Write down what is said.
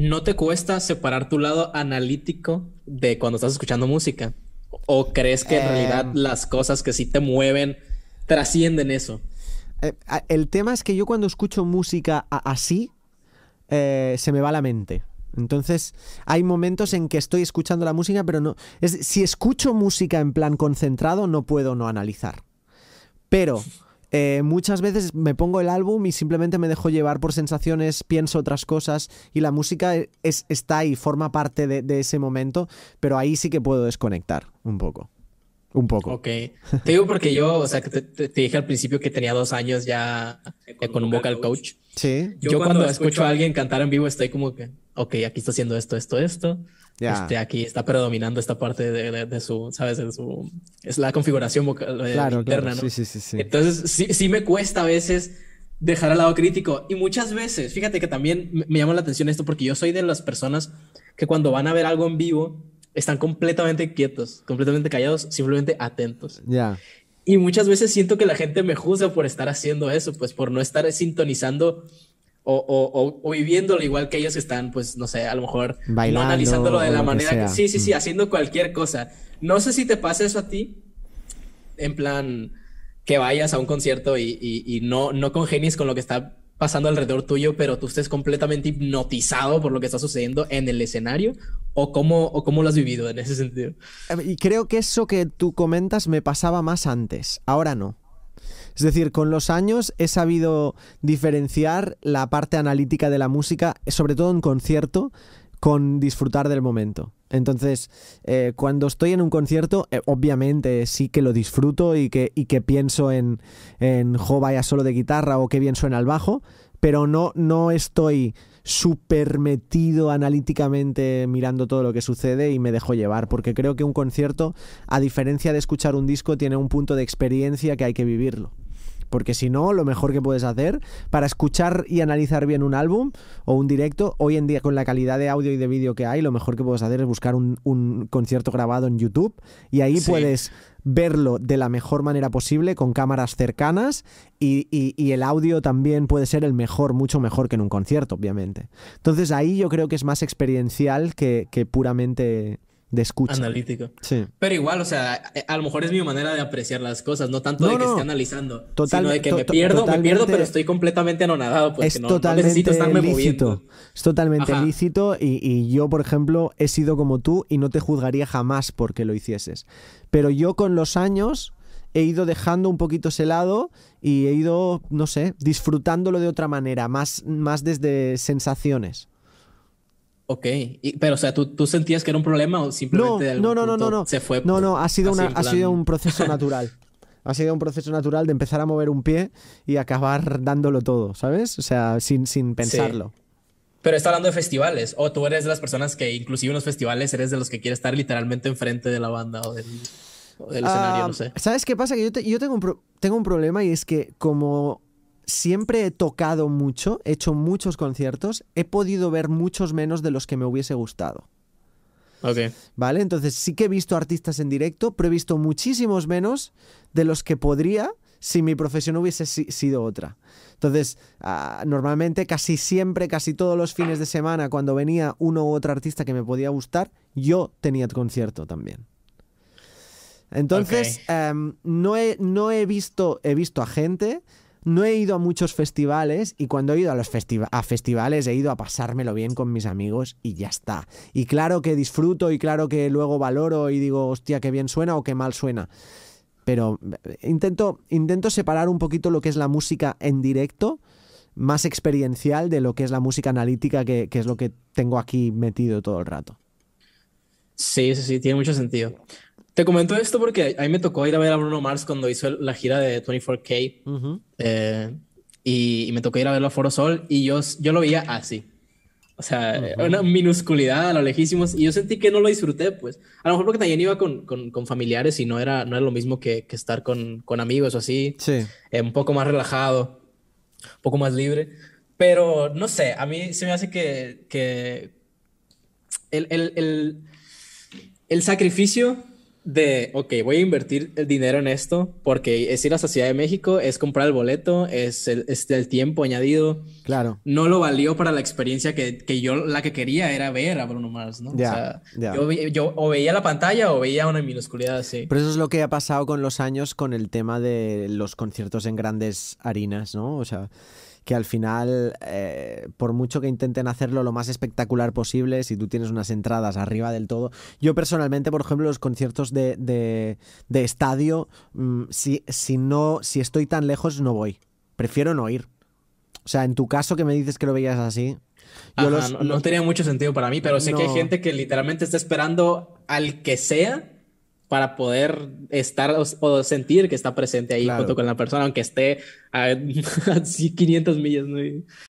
¿No te cuesta separar tu lado analítico de cuando estás escuchando música? ¿O crees que en eh, realidad las cosas que sí te mueven trascienden eso? Eh, el tema es que yo cuando escucho música así, eh, se me va la mente. Entonces, hay momentos en que estoy escuchando la música, pero no. Es, si escucho música en plan concentrado, no puedo no analizar. Pero eh, muchas veces me pongo el álbum y simplemente me dejo llevar por sensaciones, pienso otras cosas y la música e, es, está ahí, forma parte de, ese momento, pero ahí sí que puedo desconectar un poco. Un poco. Ok. Te digo porque yo, o sea, que te, dije al principio que tenía dos años ya con un vocal coach. Sí. Yo, cuando, escucho, a alguien cantar en vivo estoy como que, ok, aquí está haciendo esto, esto, esto. Este, aquí está predominando esta parte de, su, ¿sabes? De su, es la configuración vocal, eh, interna, Entonces, sí, me cuesta a veces dejar al lado crítico. Y muchas veces, fíjate que también me, llama la atención esto porque yo soy de las personas que cuando van a ver algo en vivo están completamente quietos, completamente callados, simplemente atentos. Ya. Y muchas veces siento que la gente me juzga por estar haciendo eso, pues por no estar sintonizando o, o, o, viviéndolo igual que ellos que están, pues no sé, a lo mejor Bailando, no analizándolo de la manera que, Sí, sí, sí, haciendo cualquier cosa. No sé si te pasa eso a ti, en plan que vayas a un concierto y, no, no congenies con lo que está pasando alrededor tuyo, pero tú estés completamente hipnotizado por lo que está sucediendo en el escenario o cómo, o cómo lo has vivido en ese sentido. Eh, y creo que eso que tú comentas me pasaba más antes, ahora no. Es decir, con los años he sabido diferenciar la parte analítica de la música, sobre todo en concierto, con disfrutar del momento. Entonces, eh, cuando estoy en un concierto, eh, obviamente sí que lo disfruto y que, pienso en, en vaya solo de guitarra o qué bien suena el bajo, pero no, no estoy súper metido analíticamente mirando todo lo que sucede y me dejo llevar, porque creo que un concierto, a diferencia de escuchar un disco, tiene un punto de experiencia que hay que vivirlo porque si no, lo mejor que puedes hacer para escuchar y analizar bien un álbum o un directo, hoy en día con la calidad de audio y de vídeo que hay, lo mejor que puedes hacer es buscar un, concierto grabado en YouTube y ahí puedes verlo de la mejor manera posible con cámaras cercanas y, el audio también puede ser el mejor, mucho mejor que en un concierto, obviamente. Entonces ahí yo creo que es más experiencial que puramente de escucha. Analítico. Sí. Pero igual, o sea, eh, a lo mejor es mi manera de apreciar las cosas, no tanto de que esté analizando, sino de que me pierdo, me pierdo, pero estoy completamente anonadado porque es no, totalmente lícito, Es totalmente lícito y, yo, por ejemplo, he sido como tú y no te juzgaría jamás porque lo hicieses. Pero yo con los años he ido dejando un poquito ese lado y he ido, no sé, disfrutándolo de otra manera, más, más desde sensaciones. Ok, pero o sea, ¿tú, sentías que era un problema o simplemente no, fue no, no, no, no, no, se No, no, ha sido, una, ha sido un proceso natural. ha sido un proceso natural de empezar a mover un pie y acabar dándolo todo, ¿sabes? O sea, sin, sin pensarlo. Pero está hablando de festivales, o tú eres de las personas que inclusive en los festivales eres de los que quiere estar literalmente enfrente de la banda o del, ah, escenario, no sé. ¿Sabes qué pasa? Que yo, tengo, un tengo un problema y es que como siempre he tocado mucho, he hecho muchos conciertos, he podido ver muchos menos de los que me hubiese gustado. ¿Vale? Entonces sí que he visto artistas en directo, pero he visto muchísimos menos de los que podría si mi profesión hubiese sido otra. Entonces, ah, normalmente casi siempre, casi todos los fines de semana, cuando venía uno u otro artista que me podía gustar, yo tenía concierto también. Entonces, em, no, no he visto, he visto a gente, no he ido a muchos festivales y cuando he ido a los festivales he ido a pasármelo bien con mis amigos y ya está. Y claro que disfruto y claro que luego valoro y digo, hostia, qué bien suena o qué mal suena. Pero eh, intento, intento separar un poquito lo que es la música en directo, más experiencial, de lo que es la música analítica, que, que es lo que tengo aquí metido todo el rato. Sí, sí, sí, tiene mucho sentido. Te comento esto porque a mí me tocó ir a ver a Bruno Mars cuando hizo la gira de 24K. Eh, y, me tocó ir a verlo a Foro Sol y yo, yo lo veía así. O sea, una minusculidad a lo lejísimos. Y yo sentí que no lo disfruté, pues. A lo mejor porque también iba con, con, familiares y no era, no era lo mismo que, estar con, con, amigos o así. Sí. Eh, un poco más relajado, un poco más libre. Pero no sé, a mí se me hace que, que el, el, el, el sacrificio de, ok, voy a invertir el dinero en esto, porque es ir a la Ciudad de México, es comprar el boleto, es el, es el tiempo añadido. Claro. No lo valió para la experiencia que, que yo, la que quería era ver a Bruno Mars, ¿no? o sea, yo, o veía la pantalla o veía una minusculidad así. Pero eso es lo que ha pasado con los años con el tema de los conciertos en grandes harinas, ¿no? O sea, que al final, eh, por mucho que intenten hacerlo lo más espectacular posible, si tú tienes unas entradas arriba del todo, yo personalmente, por ejemplo, los conciertos de, estadio, mm, si, no, si estoy tan lejos, no voy. Prefiero no ir. O sea, en tu caso que me dices que lo veías así, no, tenía mucho sentido para mí, pero sé que hay gente que literalmente está esperando al que sea para poder estar o, sentir que está presente ahí junto con la persona, aunque esté a, 500 millas.